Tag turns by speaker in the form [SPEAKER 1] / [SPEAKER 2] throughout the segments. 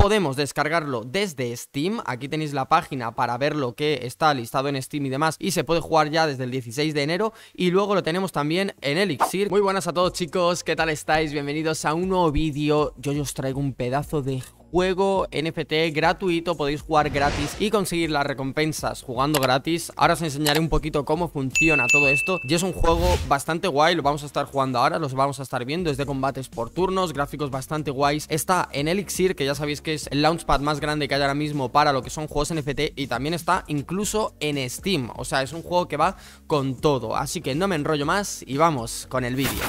[SPEAKER 1] Podemos descargarlo desde Steam, aquí tenéis la página para ver lo que está listado en Steam y demás y se puede jugar ya desde el 16 de enero y luego lo tenemos también en Elixir. Muy buenas a todos chicos, ¿qué tal estáis? Bienvenidos a un nuevo vídeo, yo, os traigo un pedazo de juego NFT gratuito, podéis jugar gratis y conseguir las recompensas jugando gratis. Ahora os enseñaré un poquito cómo funciona todo esto y es un juego bastante guay, lo vamos a estar jugando ahora, los vamos a estar viendo, es de combates por turnos, gráficos bastante guays. Está en Elixir, que ya sabéis que es el launchpad más grande que hay ahora mismo para lo que son juegos NFT y también está incluso en Steam, o sea, es un juego que va con todo. Así que no me enrollo más y vamos con el vídeo.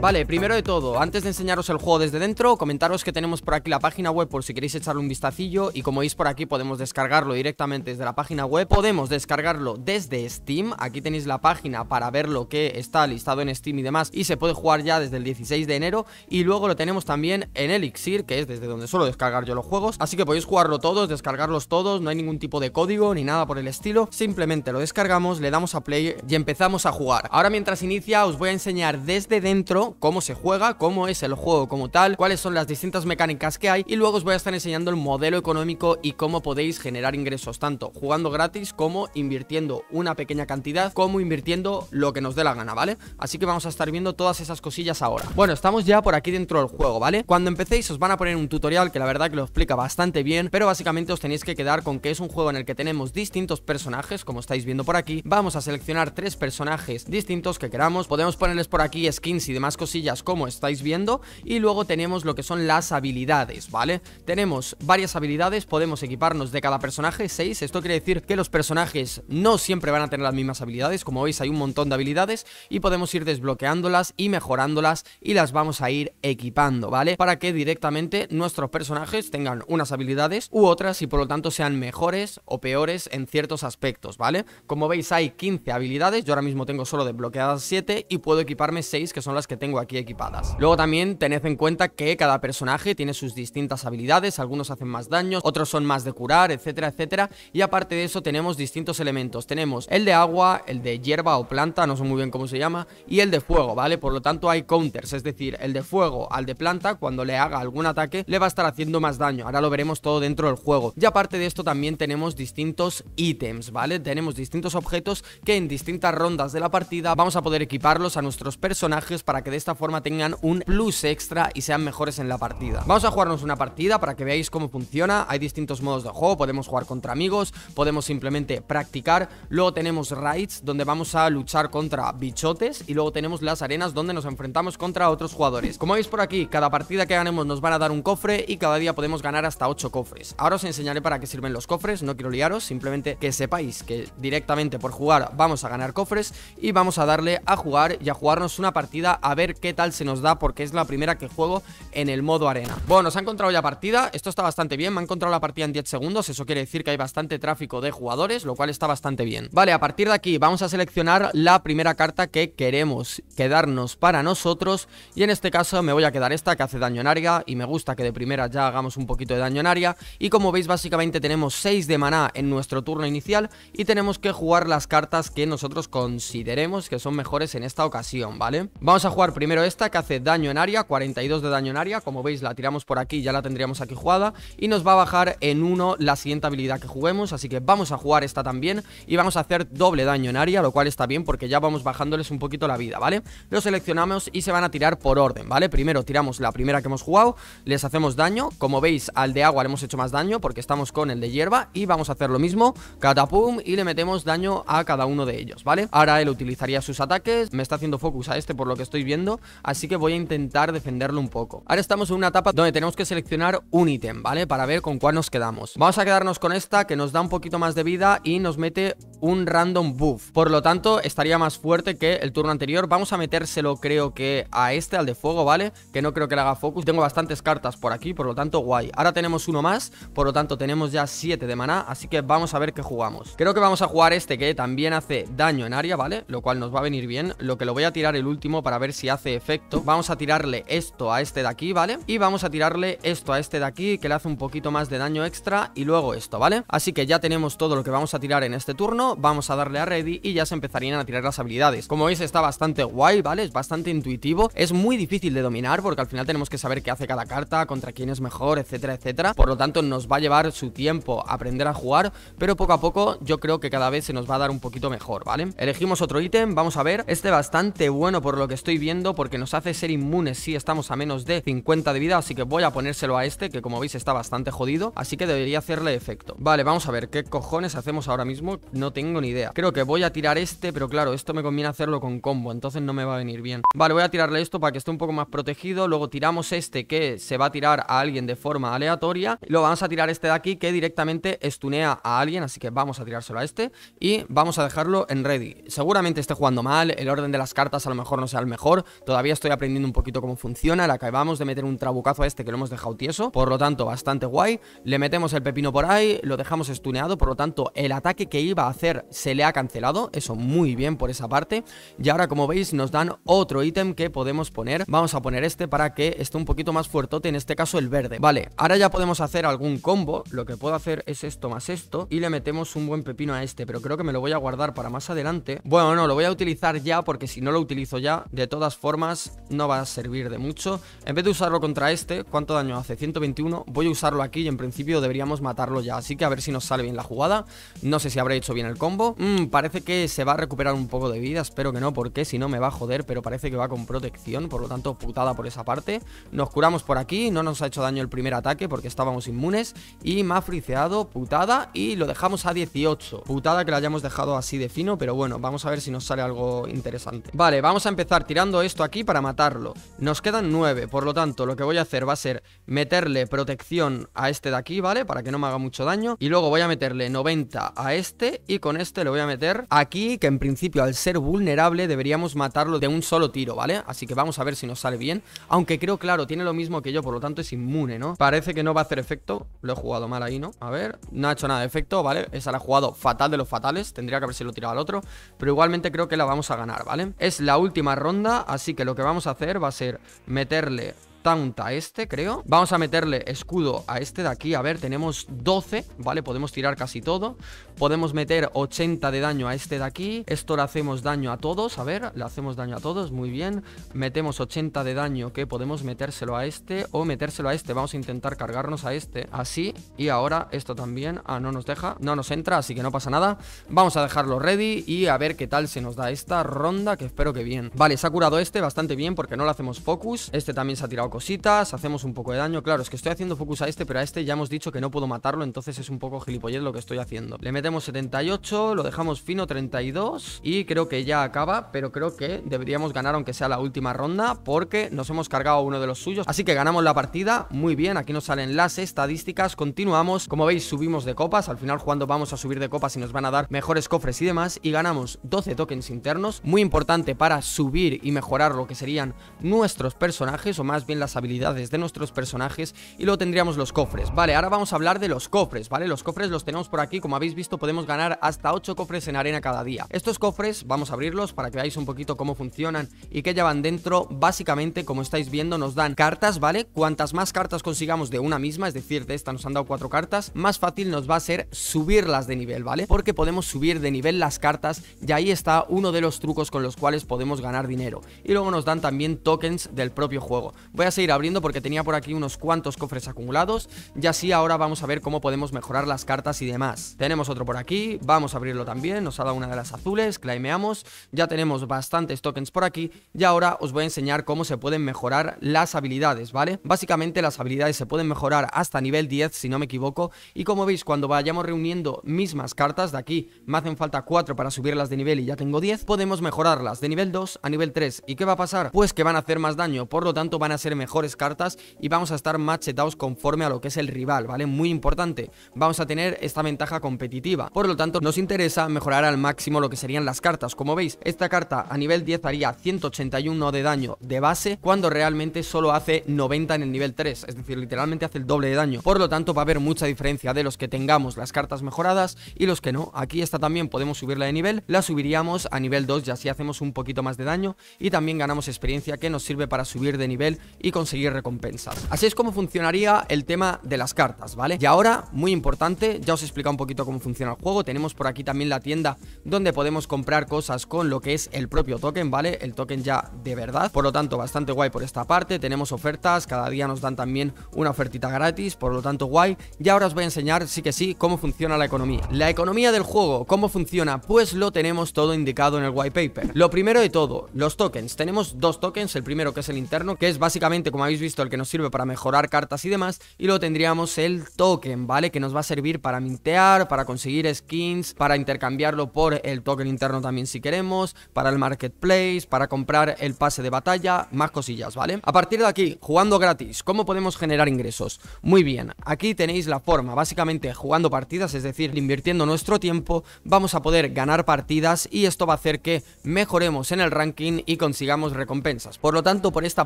[SPEAKER 1] Vale, primero de todo, antes de enseñaros el juego desde dentro, comentaros que tenemos por aquí la página web por si queréis echarle un vistacillo y como veis por aquí podemos descargarlo directamente desde la página web, podemos descargarlo desde Steam, aquí tenéis la página para ver lo que está listado en Steam y demás y se puede jugar ya desde el 16 de enero y luego lo tenemos también en Elixir, que es desde donde suelo descargar yo los juegos, así que podéis jugarlo todos, descargarlos todos, no hay ningún tipo de código ni nada por el estilo, simplemente lo descargamos, le damos a play y empezamos a jugar. Ahora mientras inicia os voy a enseñar desde dentro Cómo se juega, cómo es el juego como tal, cuáles son las distintas mecánicas que hay y luego os voy a estar enseñando el modelo económico y cómo podéis generar ingresos tanto jugando gratis como invirtiendo una pequeña cantidad, como invirtiendo lo que nos dé la gana, ¿vale? Así que vamos a estar viendo todas esas cosillas ahora. Bueno, estamos ya por aquí dentro del juego, ¿vale? Cuando empecéis os van a poner un tutorial que la verdad que lo explica bastante bien, pero básicamente os tenéis que quedar con que es un juego en el que tenemos distintos personajes, como estáis viendo por aquí. Vamos a seleccionar tres personajes distintos que queramos, podemos ponerles por aquí skins y demás cosillas como estáis viendo y luego tenemos lo que son las habilidades, ¿vale? Tenemos varias habilidades, podemos equiparnos de cada personaje, 6, esto quiere decir que los personajes no siempre van a tener las mismas habilidades, como veis hay un montón de habilidades y podemos ir desbloqueándolas y mejorándolas y las vamos a ir equipando, ¿vale? Para que directamente nuestros personajes tengan unas habilidades u otras y por lo tanto sean mejores o peores en ciertos aspectos, ¿vale? Como veis hay 15 habilidades, yo ahora mismo tengo solo desbloqueadas 7 y puedo equiparme 6 que son las que tengo aquí equipadas. Luego también tened en cuenta que cada personaje tiene sus distintas habilidades, algunos hacen más daño, otros son más de curar, etcétera, etcétera. Y aparte de eso tenemos distintos elementos. Tenemos el de agua, el de hierba o planta, no sé muy bien cómo se llama, y el de fuego, ¿vale? Por lo tanto hay counters, es decir, el de fuego al de planta, cuando le haga algún ataque, le va a estar haciendo más daño. Ahora lo veremos todo dentro del juego. Y aparte de esto también tenemos distintos ítems, ¿vale? Tenemos distintos objetos que en distintas rondas de la partida vamos a poder equiparlos a nuestros personajes para que de esta forma tengan un plus extra y sean mejores en la partida. Vamos a jugarnos una partida para que veáis cómo funciona. Hay distintos modos de juego, podemos jugar contra amigos, podemos simplemente practicar. Luego tenemos raids, donde vamos a luchar contra bichotes. Y luego tenemos las arenas, donde nos enfrentamos contra otros jugadores. Como veis por aquí, cada partida que ganemos nos van a dar un cofre y cada día podemos ganar hasta 8 cofres. Ahora os enseñaré para qué sirven los cofres, no quiero liaros, simplemente que sepáis que directamente por jugar vamos a ganar cofres y vamos a darle a jugar y a jugarnos una partida a ver qué tal se nos da porque es la primera que juego en el modo arena. Bueno, nos ha encontrado ya partida, esto está bastante bien, me ha encontrado la partida en 10 segundos, eso quiere decir que hay bastante tráfico de jugadores, lo cual está bastante bien. Vale, a partir de aquí vamos a seleccionar la primera carta que queremos quedarnos para nosotros y en este caso me voy a quedar esta que hace daño en área y me gusta que de primera ya hagamos un poquito de daño en área y como veis básicamente tenemos 6 de maná en nuestro turno inicial y tenemos que jugar las cartas que nosotros consideremos que son mejores en esta ocasión, ¿vale? Vamos a jugar primero esta que hace daño en área, 42 de daño en área, como veis la tiramos por aquí, ya la tendríamos aquí jugada y nos va a bajar en 1 la siguiente habilidad que juguemos, así que vamos a jugar esta también y vamos a hacer doble daño en área, lo cual está bien porque ya vamos bajándoles un poquito la vida, ¿vale? Lo seleccionamos y se van a tirar por orden, ¿vale? Primero tiramos la primera que hemos jugado, les hacemos daño, como veis al de agua le hemos hecho más daño porque estamos con el de hierba y vamos a hacer lo mismo, catapum y le metemos daño a cada uno de ellos, ¿vale? Ahora él utilizaría sus ataques, me está haciendo focus a este por lo que estoy viendo así que voy a intentar defenderlo un poco. Ahora estamos en una etapa donde tenemos que seleccionar un ítem, ¿vale? Para ver con cuál nos quedamos. Vamos a quedarnos con esta que nos da un poquito más de vida y nos mete un random buff. Por lo tanto, estaría más fuerte que el turno anterior. Vamos a metérselo, creo que a este, al de fuego, ¿vale? Que no creo que le haga focus. Tengo bastantes cartas por aquí, por lo tanto, guay. Ahora tenemos uno más, por lo tanto, tenemos ya 7 de maná, así que vamos a ver qué jugamos. Creo que vamos a jugar este que también hace daño en área, ¿vale? Lo cual nos va a venir bien. Lo que lo voy a tirar el último para ver si hace hace efecto Vamos a tirarle esto a este de aquí, ¿vale? Y vamos a tirarle esto a este de aquí Que le hace un poquito más de daño extra Y luego esto, ¿vale? Así que ya tenemos todo lo que vamos a tirar en este turno Vamos a darle a ready y ya se empezarían a tirar las habilidades Como veis está bastante guay, ¿vale? Es bastante intuitivo Es muy difícil de dominar porque al final tenemos que saber qué hace cada carta Contra quién es mejor, etcétera, etcétera Por lo tanto nos va a llevar su tiempo aprender a jugar Pero poco a poco yo creo que cada vez se nos va a dar un poquito mejor, ¿vale? Elegimos otro ítem, vamos a ver Este bastante bueno por lo que estoy viendo porque nos hace ser inmunes si estamos a menos de 50 de vida, así que voy a ponérselo a este, que como veis está bastante jodido, así que debería hacerle efecto. Vale, vamos a ver qué cojones hacemos ahora mismo, no tengo ni idea. Creo que voy a tirar este, pero claro, esto me conviene hacerlo con combo, entonces no me va a venir bien. Vale, voy a tirarle esto para que esté un poco más protegido, luego tiramos este que se va a tirar a alguien de forma aleatoria, luego vamos a tirar este de aquí que directamente estunea a alguien, así que vamos a tirárselo a este y vamos a dejarlo en ready. Seguramente esté jugando mal, el orden de las cartas a lo mejor no sea el mejor, Todavía estoy aprendiendo un poquito cómo funciona. La acabamos de meter un trabucazo a este que lo hemos dejado tieso. Por lo tanto, bastante guay. Le metemos el pepino por ahí, lo dejamos estuneado. Por lo tanto, el ataque que iba a hacer se le ha cancelado. Eso muy bien por esa parte. Y ahora, como veis, nos dan otro ítem que podemos poner. Vamos a poner este para que esté un poquito más fuertote. En este caso, el verde. Vale, ahora ya podemos hacer algún combo. Lo que puedo hacer es esto más esto. Y le metemos un buen pepino a este. Pero creo que me lo voy a guardar para más adelante. Bueno, no, lo voy a utilizar ya porque si no lo utilizo ya, de todas formas, no va a servir de mucho. En vez de usarlo contra este, ¿cuánto daño hace? 121. Voy a usarlo aquí y en principio deberíamos matarlo ya. Así que a ver si nos sale bien la jugada. No sé si habré hecho bien el combo. Mm, parece que se va a recuperar un poco de vida. Espero que no, porque si no me va a joder. Pero parece que va con protección. Por lo tanto, putada por esa parte. Nos curamos por aquí. No nos ha hecho daño el primer ataque porque estábamos inmunes. Y me ha friceado, putada. Y lo dejamos a 18. Putada que lo hayamos dejado así de fino. Pero bueno, vamos a ver si nos sale algo interesante. Vale, vamos a empezar tirando esto aquí para matarlo. Nos quedan 9, por lo tanto lo que voy a hacer va a ser meterle protección a este de aquí, ¿vale? Para que no me haga mucho daño. Y luego voy a meterle 90 a este y con este le voy a meter aquí, que en principio al ser vulnerable deberíamos matarlo de un solo tiro, ¿vale? Así que vamos a ver si nos sale bien. Aunque creo, claro, tiene lo mismo que yo, por lo tanto es inmune, ¿no? Parece que no va a hacer efecto. Lo he jugado mal ahí, ¿no? A ver, no ha hecho nada de efecto, ¿vale? Esa la jugado fatal de los fatales. Tendría que haberse lo tirado al otro. Pero igualmente creo que la vamos a ganar, ¿vale? Es la última ronda, Así que lo que vamos a hacer va a ser meterle Tanta a este, creo Vamos a meterle escudo a este de aquí A ver, tenemos 12, ¿vale? Podemos tirar casi todo Podemos meter 80 de daño a este de aquí Esto le hacemos daño a todos, a ver Le hacemos daño a todos, muy bien Metemos 80 de daño que podemos metérselo a este O metérselo a este, vamos a intentar cargarnos a este Así, y ahora esto también Ah, no nos deja, no nos entra, así que no pasa nada Vamos a dejarlo ready y a ver qué tal se nos da esta ronda Que espero que bien Vale, se ha curado este bastante bien porque no le hacemos focus Este también se ha tirado cositas, hacemos un poco de daño. Claro, es que estoy haciendo focus a este, pero a este ya hemos dicho que no puedo matarlo, entonces es un poco gilipollez lo que estoy haciendo. Le metemos 78, lo dejamos fino 32 y creo que ya acaba, pero creo que deberíamos ganar aunque sea la última ronda porque nos hemos cargado uno de los suyos. Así que ganamos la partida, muy bien, aquí nos salen las estadísticas, continuamos. Como veis, subimos de copas, al final jugando vamos a subir de copas y nos van a dar mejores cofres y demás y ganamos 12 tokens internos, muy importante para subir y mejorar lo que serían nuestros personajes o más bien las habilidades de nuestros personajes y luego tendríamos los cofres. Vale, ahora vamos a hablar de los cofres, ¿vale? Los cofres los tenemos por aquí, como habéis visto podemos ganar hasta 8 cofres en arena cada día. Estos cofres vamos a abrirlos para que veáis un poquito cómo funcionan y qué llevan dentro. Básicamente, como estáis viendo, nos dan cartas, ¿vale? Cuantas más cartas consigamos de una misma, es decir, de esta nos han dado 4 cartas, más fácil nos va a ser subirlas de nivel, ¿vale? Porque podemos subir de nivel las cartas y ahí está uno de los trucos con los cuales podemos ganar dinero. Y luego nos dan también tokens del propio juego. Voy a seguir abriendo porque tenía por aquí unos cuantos cofres acumulados y así ahora vamos a ver cómo podemos mejorar las cartas y demás. Tenemos otro por aquí, vamos a abrirlo también, nos ha dado una de las azules, claimeamos, ya tenemos bastantes tokens por aquí y ahora os voy a enseñar cómo se pueden mejorar las habilidades, ¿vale? Básicamente las habilidades se pueden mejorar hasta nivel 10 si no me equivoco y como veis cuando vayamos reuniendo mismas cartas de aquí, me hacen falta 4 para subirlas de nivel y ya tengo 10, podemos mejorarlas de nivel 2 a nivel 3 y ¿qué va a pasar? Pues que van a hacer más daño, por lo tanto van a ser mejores cartas y vamos a estar machetados conforme a lo que es el rival, ¿vale? Muy importante, vamos a tener esta ventaja competitiva. Por lo tanto, nos interesa mejorar al máximo lo que serían las cartas. Como veis, esta carta a nivel 10 haría 181 de daño de base, cuando realmente solo hace 90 en el nivel 3, es decir, literalmente hace el doble de daño. Por lo tanto, va a haber mucha diferencia de los que tengamos las cartas mejoradas y los que no. Aquí esta también podemos subirla de nivel, la subiríamos a nivel 2 y así hacemos un poquito más de daño y también ganamos experiencia que nos sirve para subir de nivel y y conseguir recompensas. Así es como funcionaría el tema de las cartas, ¿vale? Y ahora, muy importante, ya os he explicado un poquito cómo funciona el juego, tenemos por aquí también la tienda donde podemos comprar cosas con lo que es el propio token, ¿vale? El token ya de verdad, por lo tanto, bastante guay por esta parte, tenemos ofertas, cada día nos dan también una ofertita gratis, por lo tanto, guay. Y ahora os voy a enseñar, sí que sí, cómo funciona la economía. La economía del juego, ¿cómo funciona? Pues lo tenemos todo indicado en el white paper. Lo primero de todo, los tokens. Tenemos dos tokens, el primero que es el interno, que es básicamente como habéis visto, el que nos sirve para mejorar cartas y demás. Y luego tendríamos el token, ¿vale? Que nos va a servir para mintear, para conseguir skins, para intercambiarlo por el token interno también si queremos, para el marketplace, para comprar el pase de batalla, más cosillas, ¿vale? A partir de aquí, jugando gratis, ¿cómo podemos generar ingresos? Muy bien, aquí tenéis la forma, básicamente jugando partidas, es decir, invirtiendo nuestro tiempo, vamos a poder ganar partidas y esto va a hacer que mejoremos en el ranking y consigamos recompensas. Por lo tanto, por esta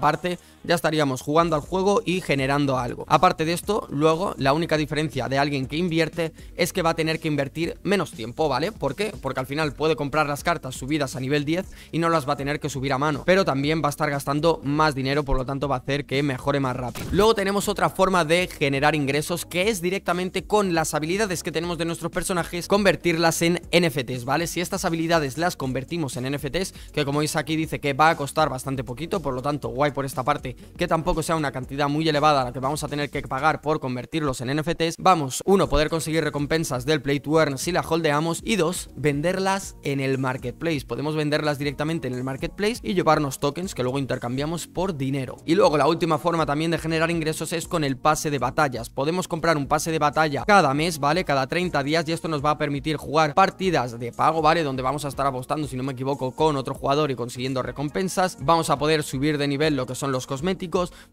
[SPEAKER 1] parte, ya estaríamos jugando al juego y generando algo. Aparte de esto, luego, la única diferencia de alguien que invierte es que va a tener que invertir menos tiempo, ¿vale? ¿Por qué? Porque al final puede comprar las cartas subidas a nivel 10 y no las va a tener que subir a mano, pero también va a estar gastando más dinero, por lo tanto va a hacer que mejore más rápido. Luego tenemos otra forma de generar ingresos que es directamente con las habilidades que tenemos de nuestros personajes, convertirlas en NFTs, ¿vale? Si estas habilidades las convertimos en NFTs, que como veis aquí dice que va a costar bastante poquito, por lo tanto guay por esta parte que tampoco sea una cantidad muy elevada la que vamos a tener que pagar por convertirlos en NFTs, vamos, uno, poder conseguir recompensas del Play to Earn si la holdeamos y dos, venderlas en el marketplace. Podemos venderlas directamente en el marketplace y llevarnos tokens que luego intercambiamos por dinero. Y luego la última forma también de generar ingresos es con el pase de batallas. Podemos comprar un pase de batalla cada mes, ¿vale? Cada 30 días y esto nos va a permitir jugar partidas de pago, ¿vale? Donde vamos a estar apostando, si no me equivoco, con otro jugador y consiguiendo recompensas. Vamos a poder subir de nivel lo que son los cosméticos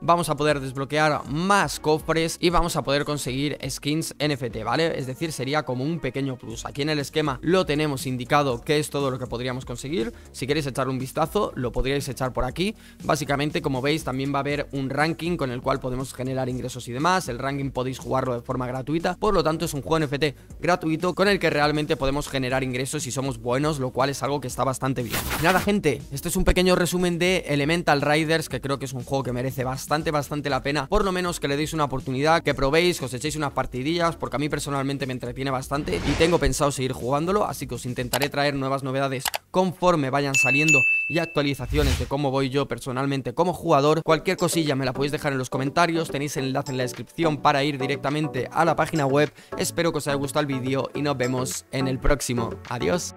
[SPEAKER 1] vamos a poder desbloquear más cofres y vamos a poder conseguir skins NFT, ¿vale? Es decir, sería como un pequeño plus. Aquí en el esquema lo tenemos indicado que es todo lo que podríamos conseguir. Si queréis echar un vistazo, lo podríais echar por aquí. Básicamente, como veis, también va a haber un ranking con el cual podemos generar ingresos y demás. El ranking podéis jugarlo de forma gratuita, por lo tanto es un juego NFT gratuito con el que realmente podemos generar ingresos y somos buenos, lo cual es algo que está bastante bien. Nada, gente, este es un pequeño resumen de Elemental Riders, que creo que es un juego que merece bastante, bastante la pena. Por lo menos que le deis una oportunidad, que probéis, que os echéis unas partidillas, porque a mí personalmente me entretiene bastante y tengo pensado seguir jugándolo, así que os intentaré traer nuevas novedades conforme vayan saliendo y actualizaciones de cómo voy yo personalmente como jugador. Cualquier cosilla me la podéis dejar en los comentarios, tenéis el enlace en la descripción para ir directamente a la página web. Espero que os haya gustado el vídeo y nos vemos en el próximo. Adiós.